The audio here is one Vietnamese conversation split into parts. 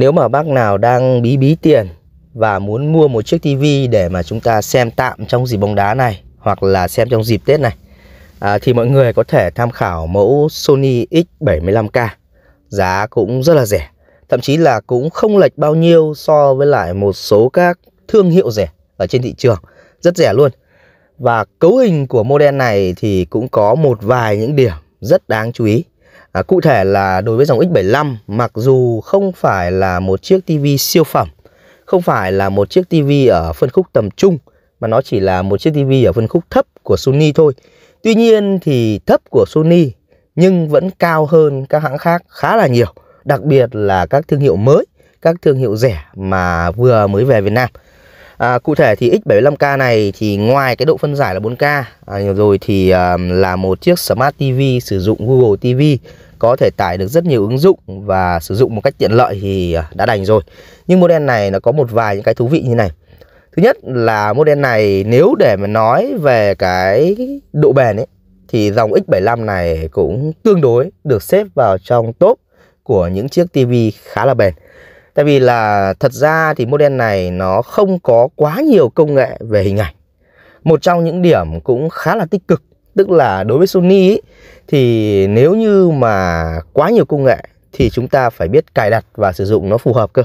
Nếu mà bác nào đang bí bí tiền và muốn mua một chiếc tivi để mà chúng ta xem tạm trong dịp bóng đá này hoặc là xem trong dịp Tết này à, thì mọi người có thể tham khảo mẫu Sony X75K. Giá cũng rất là rẻ, thậm chí là cũng không lệch bao nhiêu so với lại một số các thương hiệu rẻ ở trên thị trường, rất rẻ luôn. Và cấu hình của model này thì cũng có một vài những điểm rất đáng chú ý. À, cụ thể là đối với dòng X75 mặc dù không phải là một chiếc TV siêu phẩm, không phải là một chiếc TV ở phân khúc tầm trung mà nó chỉ là một chiếc TV ở phân khúc thấp của Sony thôi. Tuy nhiên thì thấp của Sony nhưng vẫn cao hơn các hãng khác khá là nhiều, đặc biệt là các thương hiệu mới, các thương hiệu rẻ mà vừa mới về Việt Nam. À, cụ thể thì X75K này thì ngoài cái độ phân giải là 4K à, rồi thì à, là một chiếc Smart TV sử dụng Google TV có thể tải được rất nhiều ứng dụng và sử dụng một cách tiện lợi thì à, đã đành rồi nhưng model này nó có một vài những cái thú vị như này thứ nhất là model này nếu để mà nói về cái độ bền ấy thì dòng X75 này cũng tương đối được xếp vào trong top của những chiếc TV khá là bền. Tại vì là thật ra thì model này nó không có quá nhiều công nghệ về hình ảnh. Một trong những điểm cũng khá là tích cực tức là đối với Sony ý, thì nếu như mà quá nhiều công nghệ thì chúng ta phải biết cài đặt và sử dụng nó phù hợp cơ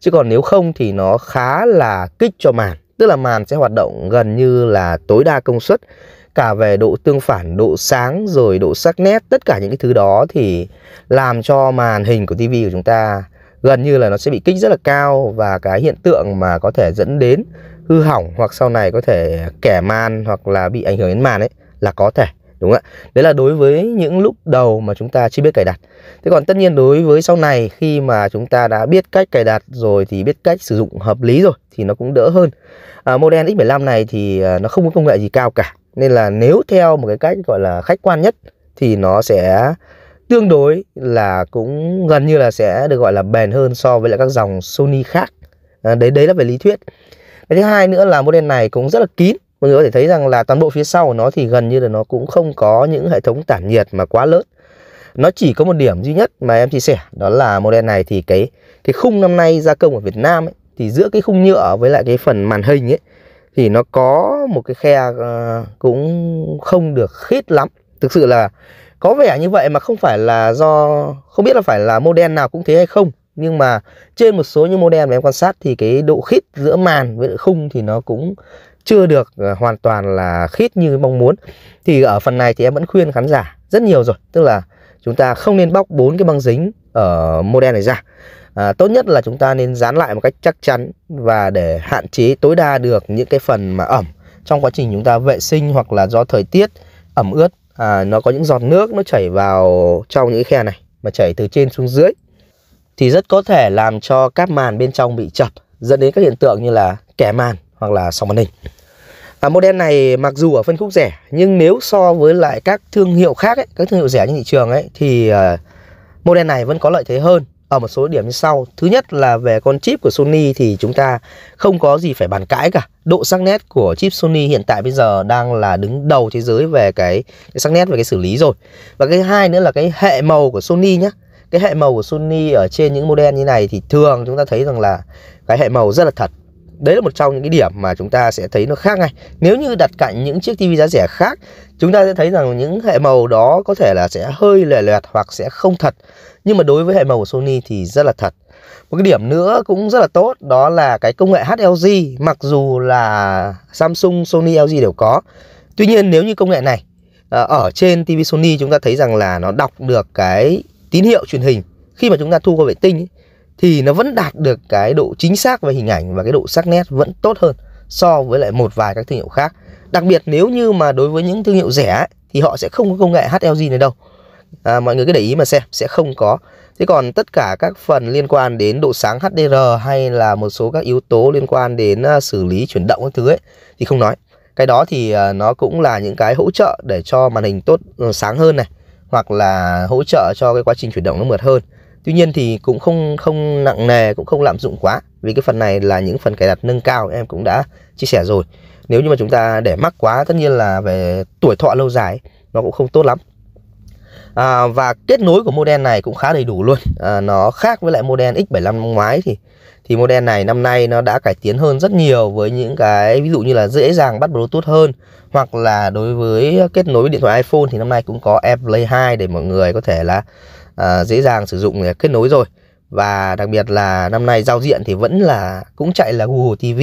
chứ còn nếu không thì nó khá là kích cho màn tức là màn sẽ hoạt động gần như là tối đa công suất cả về độ tương phản, độ sáng rồi độ sắc nét, tất cả những cái thứ đó thì làm cho màn hình của TV của chúng ta gần như là nó sẽ bị kích rất là cao và cái hiện tượng mà có thể dẫn đến hư hỏng hoặc sau này có thể kẻ màn hoặc là bị ảnh hưởng đến màn ấy là có thể đúng không ạ đấy là đối với những lúc đầu mà chúng ta chưa biết cài đặt thế còn tất nhiên đối với sau này khi mà chúng ta đã biết cách cài đặt rồi thì biết cách sử dụng hợp lý rồi thì nó cũng đỡ hơn à, model x75 này thì à, nó không có công nghệ gì cao cả nên là nếu theo một cái cách gọi là khách quan nhất thì nó sẽ tương đối là cũng gần như là sẽ được gọi là bền hơn so với lại các dòng Sony khác à, đấy đấy là về lý thuyết cái thứ hai nữa là model này cũng rất là kín mọi người có thể thấy rằng là toàn bộ phía sau của nó thì gần như là nó cũng không có những hệ thống tản nhiệt mà quá lớn nó chỉ có một điểm duy nhất mà em chia sẻ đó là model này thì cái cái khung năm nay gia công ở Việt Nam ấy, thì giữa cái khung nhựa với lại cái phần màn hình ấy thì nó có một cái khe ờ, cũng không được khít lắm thực sự là có vẻ như vậy mà không phải là do không biết là phải là model nào cũng thế hay không nhưng mà trên một số những model mà em quan sát thì cái độ khít giữa màn với khung thì nó cũng chưa được ờ, hoàn toàn là khít như mong muốn thì ở phần này thì em vẫn khuyên khán giả rất nhiều rồi tức là chúng ta không nên bóc bốn cái băng dính ở model này ra à, tốt nhất là chúng ta nên dán lại một cách chắc chắn và để hạn chế tối đa được những cái phần mà ẩm trong quá trình chúng ta vệ sinh hoặc là do thời tiết ẩm ướt à, nó có những giọt nước nó chảy vào trong những khe này mà chảy từ trên xuống dưới thì rất có thể làm cho các màn bên trong bị chập dẫn đến các hiện tượng như là kẻ màn hoặc là sóng màn hình. À, model này mặc dù ở phân khúc rẻ nhưng nếu so với lại các thương hiệu khác ấy, các thương hiệu rẻ trên thị trường ấy thì uh, model này vẫn có lợi thế hơn ở một số điểm như sau. Thứ nhất là về con chip của Sony thì chúng ta không có gì phải bàn cãi cả. Độ sắc nét của chip Sony hiện tại bây giờ đang là đứng đầu thế giới về cái, cái sắc nét về cái xử lý rồi. Và cái hai nữa là cái hệ màu của Sony nhé cái hệ màu của sony ở trên những model như này thì thường chúng ta thấy rằng là cái hệ màu rất là thật đấy là một trong những cái điểm mà chúng ta sẽ thấy nó khác ngay nếu như đặt cạnh những chiếc tivi giá rẻ khác chúng ta sẽ thấy rằng những hệ màu đó có thể là sẽ hơi lè loẹt hoặc sẽ không thật nhưng mà đối với hệ màu của Sony thì rất là thật một cái điểm nữa cũng rất là tốt đó là cái công nghệ HLG mặc dù là Samsung Sony LG đều có tuy nhiên nếu như công nghệ này ờ, ở trên TV Sony chúng ta thấy rằng là nó đọc được cái tín hiệu truyền hình khi mà chúng ta thu qua vệ tinh ấy, thì nó vẫn đạt được cái độ chính xác về hình ảnh và cái độ sắc nét vẫn tốt hơn so với lại một vài các thương hiệu khác đặc biệt nếu như mà đối với những thương hiệu rẻ ấy, thì họ sẽ không có công nghệ HLG này đâu à, mọi người cứ để ý mà xem sẽ không có thế còn tất cả các phần liên quan đến độ sáng HDR hay là một số các yếu tố liên quan đến uh, xử lý chuyển động các thứ ấy thì không nói cái đó thì uh, nó cũng là những cái hỗ trợ để cho màn hình tốt uh, sáng hơn này hoặc là hỗ trợ cho cái quá trình chuyển động nó mượt hơn tuy nhiên thì cũng không không nặng nề cũng không lạm dụng quá vì cái phần này là những phần cài đặt nâng cao em cũng đã chia sẻ rồi nếu như mà chúng ta để mắc quá tất nhiên là về tuổi thọ lâu dài nó cũng không tốt lắm à, và kết nối của model này cũng khá đầy đủ luôn à, nó khác với lại model X75 năm ngoái thì thì model này năm nay nó đã cải tiến hơn rất nhiều với những cái ví dụ như là dễ dàng bắt Bluetooth hơn hoặc là đối với kết nối với điện thoại iPhone thì năm nay cũng có AirPlay 2 để mọi người có thể là à, dễ dàng sử dụng để kết nối rồi và đặc biệt là năm nay giao diện thì vẫn là cũng chạy là Google TV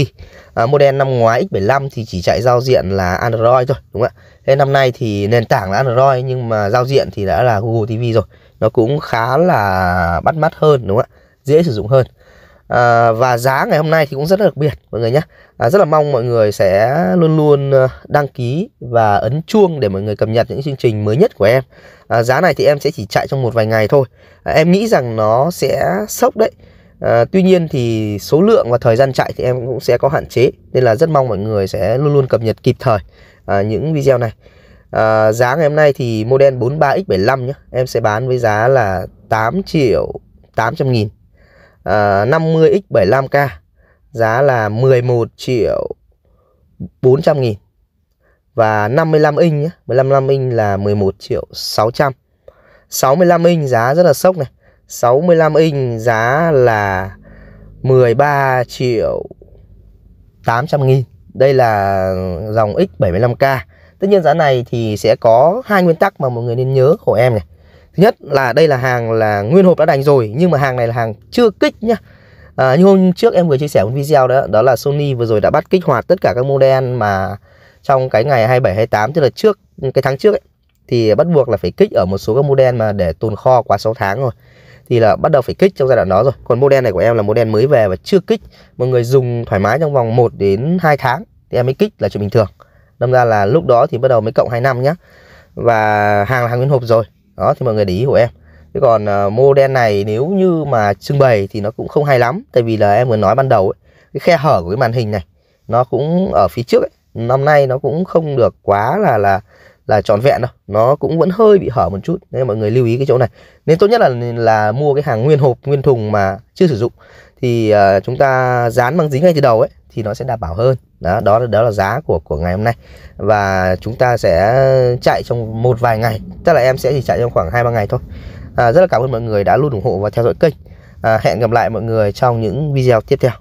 à, model năm ngoái X75 thì chỉ chạy giao diện là Android thôi đúng không ạ thế năm nay thì nền tảng là Android nhưng mà giao diện thì đã là Google TV rồi nó cũng khá là bắt mắt hơn đúng không ạ dễ sử dụng hơn à, và giá ngày hôm nay thì cũng rất là đặc biệt mọi người nhé à, rất là mong mọi người sẽ luôn luôn ờ, đăng ký và ấn chuông để mọi người cập nhật những chương trình mới nhất của em à, giá này thì em sẽ chỉ chạy trong một vài ngày thôi à, em nghĩ rằng nó sẽ sốc đấy À, tuy nhiên thì số lượng và thời gian chạy thì em cũng sẽ có hạn chế nên là rất mong mọi người sẽ luôn luôn cập nhật kịp thời à, những video này à, giá ngày hôm nay thì model 43x75 nhé em sẽ bán với giá là 8 triệu 800 nghìn uh, ờ, 50x75k giá là 11 triệu 400 nghìn và 55 inch nhé 55 inch là 11 triệu 600 65 inch giá rất là sốc này 65 inch giá là 13 triệu 800 nghìn Đây là dòng X75K Tất nhiên giá này thì sẽ có hai nguyên tắc mà mọi người nên nhớ của em này thứ nhất là đây là hàng là nguyên hộp đã đành rồi nhưng mà hàng này là hàng chưa kích nhá à, như hôm trước em vừa chia sẻ một video đó đó là Sony vừa rồi đã bắt kích hoạt tất cả các model mà trong cái ngày 27 28 tức là trước cái tháng trước ấy, thì bắt buộc là phải kích ở một số các model mà để tồn kho quá 6 tháng rồi thì là bắt đầu phải kích trong giai đoạn đó rồi còn model này của em là model mới về và chưa kích mọi người dùng thoải mái trong vòng 1 đến 2 tháng thì em mới kích là chuyện bình thường đâm ra là lúc đó thì bắt đầu mới cộng 2 năm nhá và hàng là hàng nguyên hộp rồi đó thì mọi người để ý của em Thế còn uh, à, đen này nếu như mà trưng bày thì nó cũng không hay lắm Tại vì là em vừa nói ban đầu ấy, cái khe hở của cái màn hình này Nó cũng ở phía trước ấy, năm nay nó cũng không được quá là là là tròn vẹn đâu Nó cũng vẫn hơi bị hở một chút Nên mọi người lưu ý cái chỗ này Nên tốt nhất là là mua cái hàng nguyên hộp, nguyên thùng mà chưa sử dụng Thì uh, chúng ta dán băng dính ngay từ đầu ấy thì nó sẽ đảm bảo hơn đó đó là đó là giá của của ngày hôm nay và chúng ta sẽ chạy trong một vài ngày tức là em sẽ chỉ chạy trong khoảng hai ba ngày thôi à, rất là cảm ơn mọi người đã luôn ủng hộ và theo dõi kênh à, hẹn gặp lại mọi người trong những video tiếp theo